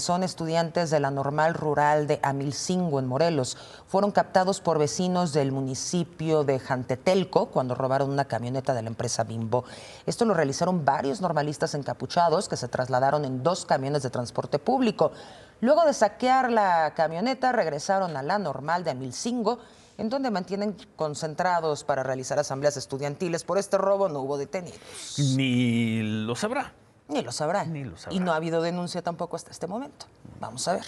Son estudiantes de la normal rural de Amilcingo, en Morelos. Fueron captados por vecinos del municipio de Jantetelco cuando robaron una camioneta de la empresa Bimbo. Esto lo realizaron varios normalistas encapuchados que se trasladaron en dos camiones de transporte público. Luego de saquear la camioneta, regresaron a la normal de Amilcingo, en donde mantienen concentrados para realizar asambleas estudiantiles. Por este robo no hubo detenidos. Ni lo sabrá. Ni lo sabrán. Y no ha habido denuncia tampoco hasta este momento. Vamos a ver.